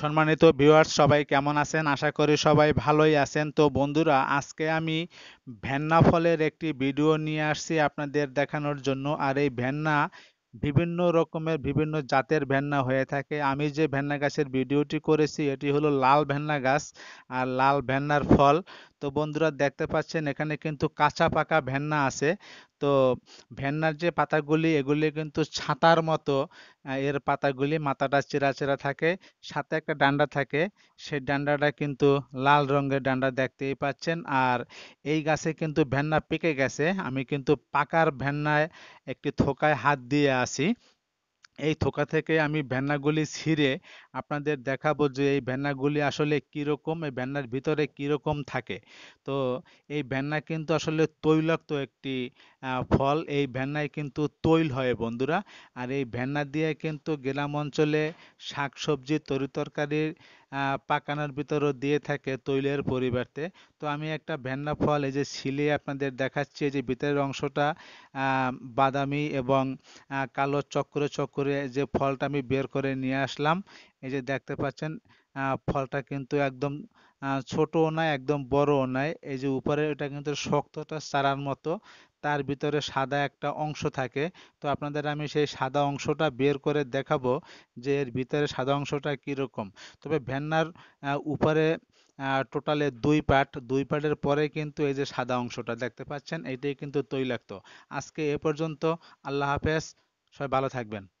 সম্মানিত ভিউয়ার্স সবাই কেমন আছেন আশা করি সবাই ভালোই আছেন তো বন্ধুরা আজকে আমি ভ্যান্না ফলের একটি ভিডিও নিয়ে আসছি আপনাদের দেখানোর জন্য আর এই ভ্যান্না বিভিন্ন রকমের বিভিন্ন জাতের ভ্যান্না হয়ে থাকে আমি যে ভ্যান্না গাছের ভিডিওটি করেছি এটি হলো লাল ভ্যান্না গাছ আর লাল ভ্যান্নার ফল তো বন্ধুরা দেখতে পাচ্ছেন এখানে কিন্তু কাঁচা পাকা ভেন্না আছে তো ভেন্নার যে পাতাগুলি এগুলি কিন্তু ছাতার মতো এর পাতাগুলি মাথাটা চেরা চেরা থাকে সাথে একটা ডান্ডা থাকে সেই ডান্ডাটা কিন্তু লাল রঙের ডান্ডা দেখতেই পাচ্ছেন আর এই গাছে কিন্তু ভেন্না পেকে গেছে আমি কিন্তু পাকার ভেন্নায় একটি থোকায় হাত দিয়ে আসি এই থোকা থেকে আমি ভ্যান্নাগুলি ছিঁড়ে আপনাদের দেখাবো যে এই ভ্যান্নাগুলি আসলে কীরকম এই ভ্যান্নার ভিতরে কীরকম থাকে তো এই ভ্যান্না কিন্তু আসলে তৈলাক্ত একটি ফল এই ভ্যান্নায় কিন্তু তৈল হয় বন্ধুরা আর এই ভ্যান্না দিয়ে কিন্তু গ্রাম অঞ্চলে শাক সবজি তরিতরকারির পাকানোর ভিতরও দিয়ে থাকে তৈলের পরিবর্তে তো আমি একটা ভেন্না ফল এই যে ছিলে আপনাদের দেখাচ্ছি এই যে ভিতরের অংশটা বাদামি এবং কালো চক্করে চক্করে যে ফলটা আমি বের করে নিয়ে আসলাম এই যে দেখতে পাচ্ছেন ফলটা কিন্তু একদম ছোট না একদম বড়ও নয় এই যে উপরে এটা কিন্তু শক্তটা চারার মতো তার ভিতরে সাদা একটা অংশ থাকে তো আপনাদের আমি সেই সাদা অংশটা বের করে দেখাবো যে এর ভিতরে সাদা অংশটা কীরকম তবে ভ্যান্নার উপরে টোটালে দুই পার্ট দুই পার্টের পরে কিন্তু এই যে সাদা অংশটা দেখতে পাচ্ছেন এটাই কিন্তু তৈলাক্ত আজকে এ পর্যন্ত আল্লাহ হাফেজ সবাই ভালো থাকবেন